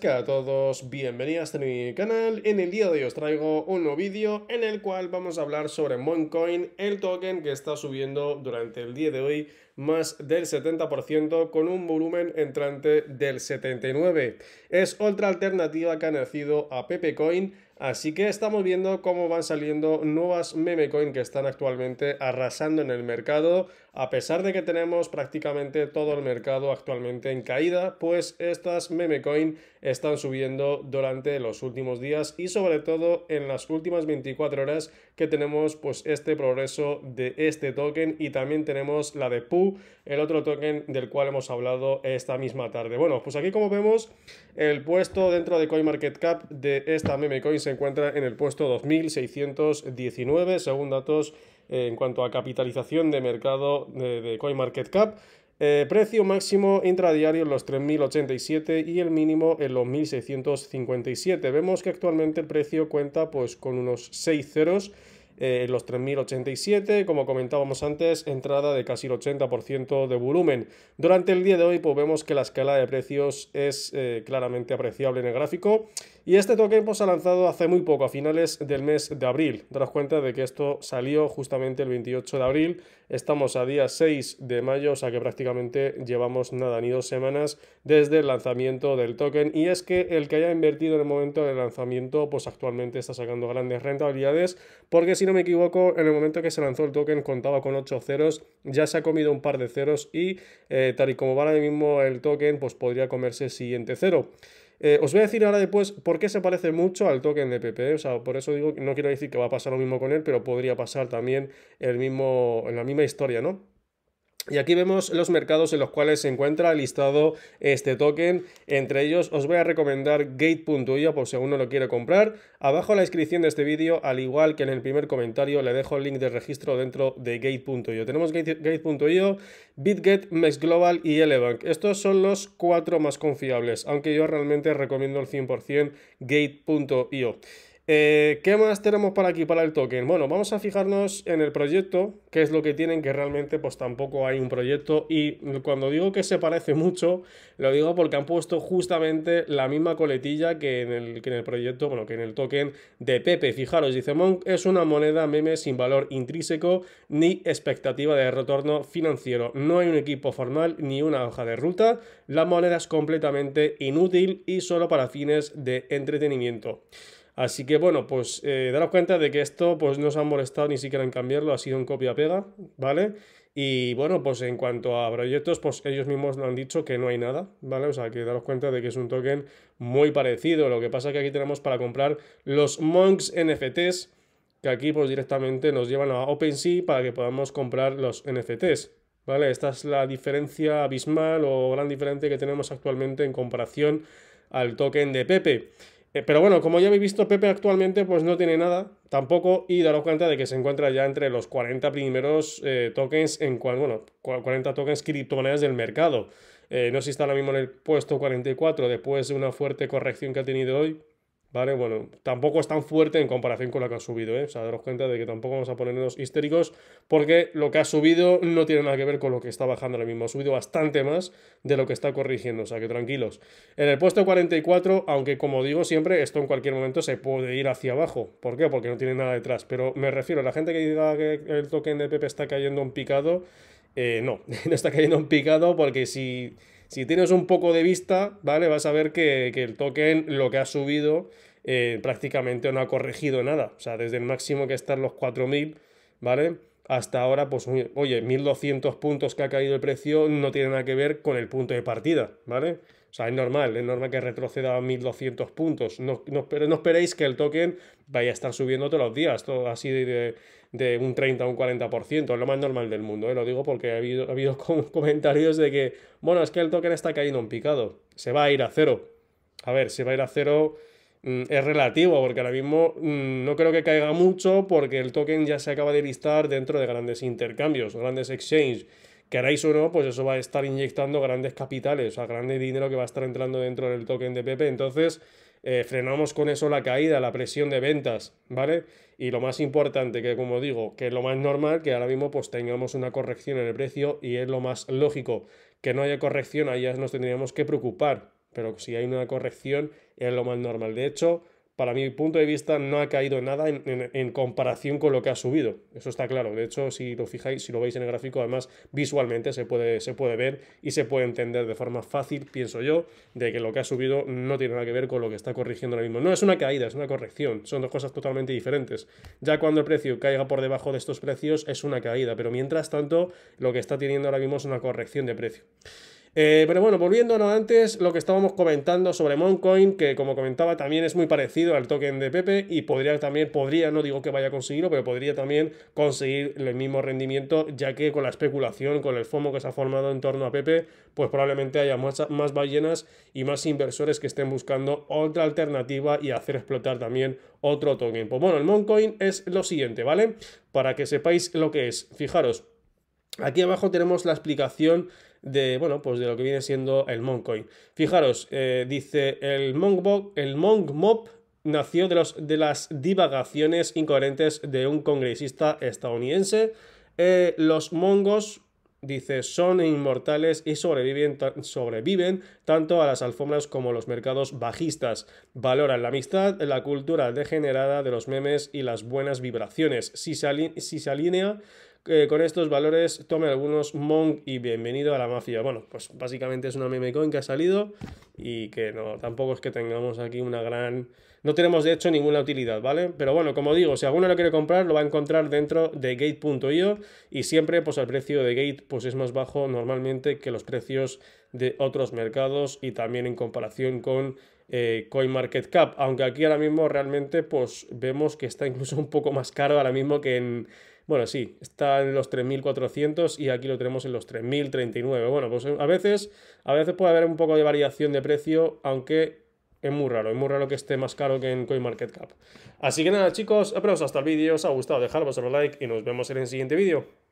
que a todos, bienvenidos a mi canal. En el día de hoy os traigo un nuevo vídeo en el cual vamos a hablar sobre Moncoin, el token que está subiendo durante el día de hoy más del 70% con un volumen entrante del 79%. Es otra alternativa que ha nacido a Pepecoin, así que estamos viendo cómo van saliendo nuevas memecoin que están actualmente arrasando en el mercado. A pesar de que tenemos prácticamente todo el mercado actualmente en caída, pues estas memecoin están subiendo durante los últimos días y sobre todo en las últimas 24 horas que tenemos pues este progreso de este token y también tenemos la de Pu, el otro token del cual hemos hablado esta misma tarde. Bueno, pues aquí como vemos el puesto dentro de CoinMarketCap de esta memecoin se encuentra en el puesto 2619 según datos eh, en cuanto a capitalización de mercado de, CoinMarketCap. Eh, precio máximo intradiario en los 3.087 y el mínimo en los 1.657. Vemos que actualmente el precio cuenta pues, con unos 6 ceros eh, en los 3.087, como comentábamos antes, entrada de casi el 80% de volumen. Durante el día de hoy pues, vemos que la escala de precios es claramente apreciable en el gráfico y este token pues, se ha lanzado hace muy poco, a finales del mes de abril. Daros cuenta de que esto salió justamente el 28 de abril. Estamos a día 6 de mayo, o sea que prácticamente llevamos nada, ni dos semanas desde el lanzamiento del token. Y es que el que haya invertido en el momento del lanzamiento, pues actualmente está sacando grandes rentabilidades, porque si no me equivoco, en el momento que se lanzó el token contaba con 8 ceros, ya se ha comido un par de ceros y eh, tal y como va ahora mismo el token, pues podría comerse el siguiente cero. Eh, os voy a decir ahora después por qué se parece mucho al token de PP. O sea, por eso digo, no quiero decir que va a pasar lo mismo con él, pero podría pasar también el mismo, en la misma historia, ¿no? Y aquí vemos los mercados en los cuales se encuentra listado este token. Entre ellos os voy a recomendar gate.io por si uno lo quiere comprar. Abajo la descripción de este vídeo, al igual que en el primer comentario, le dejo el link de registro dentro de gate.io. Tenemos gate.io, BitGet, global y Elebank. Estos son los cuatro más confiables, aunque yo realmente recomiendo el 100% gate.io. Eh, ¿Qué más tenemos para aquí, para el token? Bueno, vamos a fijarnos en el proyecto, que es lo que tienen, que realmente pues tampoco hay un proyecto. Y cuando digo que se parece mucho, lo digo porque han puesto justamente la misma coletilla que en el, que en el proyecto, bueno, que en el token de Pepe. Fijaros, dice Monk es una moneda meme sin valor intrínseco ni expectativa de retorno financiero. No hay un equipo formal ni una hoja de ruta. La moneda es completamente inútil y solo para fines de entretenimiento. Así que bueno, pues eh, daros cuenta de que esto pues no se han molestado ni siquiera en cambiarlo, ha sido un copia-pega, ¿vale? Y bueno, pues en cuanto a proyectos, pues ellos mismos lo han dicho que no hay nada, ¿vale? O sea, que daros cuenta de que es un token muy parecido. Lo que pasa es que aquí tenemos para comprar los Monks NFTs, que aquí pues directamente nos llevan a OpenSea para que podamos comprar los NFTs, ¿vale? Esta es la diferencia abismal o gran diferencia que tenemos actualmente en comparación al token de Pepe. Eh, pero bueno, como ya habéis visto, Pepe actualmente pues no tiene nada tampoco y daros cuenta de que se encuentra ya entre los 40 primeros eh, tokens, en bueno, 40 tokens criptomonedas del mercado. Eh, no sé si está ahora mismo en el puesto 44 después de una fuerte corrección que ha tenido hoy. ¿Vale? Bueno, tampoco es tan fuerte en comparación con la que ha subido, ¿eh? O sea, daros cuenta de que tampoco vamos a ponernos histéricos porque lo que ha subido no tiene nada que ver con lo que está bajando ahora mismo. Ha subido bastante más de lo que está corrigiendo, o sea, que tranquilos. En el puesto 44, aunque como digo siempre, esto en cualquier momento se puede ir hacia abajo. ¿Por qué? Porque no tiene nada detrás. Pero me refiero a la gente que diga que el token de Pepe está cayendo un picado. Eh, no, no está cayendo un picado porque si si tienes un poco de vista, ¿vale? Vas a ver que, el token lo que ha subido eh, prácticamente no ha corregido nada. O sea, desde el máximo que están los 4.000, ¿vale? Hasta ahora, pues, oye, 1.200 puntos que ha caído el precio no tiene nada que ver con el punto de partida, ¿vale? O sea, es normal, es normal que retroceda a 1200 puntos. No, pero no esperéis que el token vaya a estar subiendo todos los días, todo así de, un 30 a un 40%, es lo más normal del mundo. ¿eh? Lo digo porque ha habido, ha habido comentarios de que, bueno, es que el token está cayendo un picado, se va a ir a cero. A ver, se va a ir a cero mm, es relativo, porque ahora mismo mm, no creo que caiga mucho porque el token ya se acaba de listar dentro de grandes intercambios, grandes exchanges. Queráis o no, pues eso va a estar inyectando grandes capitales, o sea, grande dinero que va a estar entrando dentro del token de PP, Entonces, eh, frenamos con eso la caída, la presión de ventas, ¿vale? Y lo más importante, que como digo, que es lo más normal, que ahora mismo pues tengamos una corrección en el precio y es lo más lógico. Que no haya corrección, ahí ya nos tendríamos que preocupar, pero si hay una corrección es lo más normal. De hecho, para mi punto de vista, no ha caído nada en, en, comparación con lo que ha subido. Eso está claro. De hecho, si lo fijáis, si lo veis en el gráfico, además visualmente se puede, se puede ver y se puede entender de forma fácil, pienso yo, de que lo que ha subido no tiene nada que ver con lo que está corrigiendo ahora mismo. No es una caída, es una corrección. Son dos cosas totalmente diferentes. Ya cuando el precio caiga por debajo de estos precios, es una caída. Pero mientras tanto, lo que está teniendo ahora mismo es una corrección de precio. Eh, pero bueno, volviéndonos antes, lo que estábamos comentando sobre Moncoin, que como comentaba también es muy parecido al token de Pepe y podría también, podría, no digo que vaya a conseguirlo, pero podría también conseguir el mismo rendimiento, ya que con la especulación, con el FOMO que se ha formado en torno a Pepe, pues probablemente haya más, más ballenas y más inversores que estén buscando otra alternativa y hacer explotar también otro token. Pues bueno, el Moncoin es lo siguiente, ¿vale? Para que sepáis lo que es. Fijaros, aquí abajo tenemos la explicación de, bueno, pues de lo que viene siendo el Moncoin. Fijaros, eh, dice el Monk el nació de, los, de las divagaciones incoherentes de un congresista estadounidense. Eh, los mongos Dice, son inmortales y sobreviven, sobreviven, tanto a las alfombras como a los mercados bajistas. Valoran la amistad, la cultura degenerada de los memes y las buenas vibraciones. Si si se alinea eh, con estos valores tome algunos Monk y bienvenido a la mafia. Bueno, pues básicamente es una meme coin que ha salido y que no, tampoco es que tengamos aquí una gran... No tenemos de hecho ninguna utilidad, ¿vale? Pero bueno, como digo, si alguno lo quiere comprar, lo va a encontrar dentro de gate.io y siempre pues el precio de gate pues es más bajo normalmente que los precios de otros mercados y también en comparación con eh, CoinMarketCap, aunque aquí ahora mismo realmente pues vemos que está incluso un poco más caro ahora mismo que en bueno, sí, está en los 3.400 y aquí lo tenemos en los 3.039. Bueno, pues eh, a veces, a veces puede haber un poco de variación de precio, aunque es muy raro, es muy raro que esté más caro que en CoinMarketCap. Así que nada, chicos, espero hasta el vídeo, os ha gustado, dejad un like y nos vemos en el siguiente vídeo.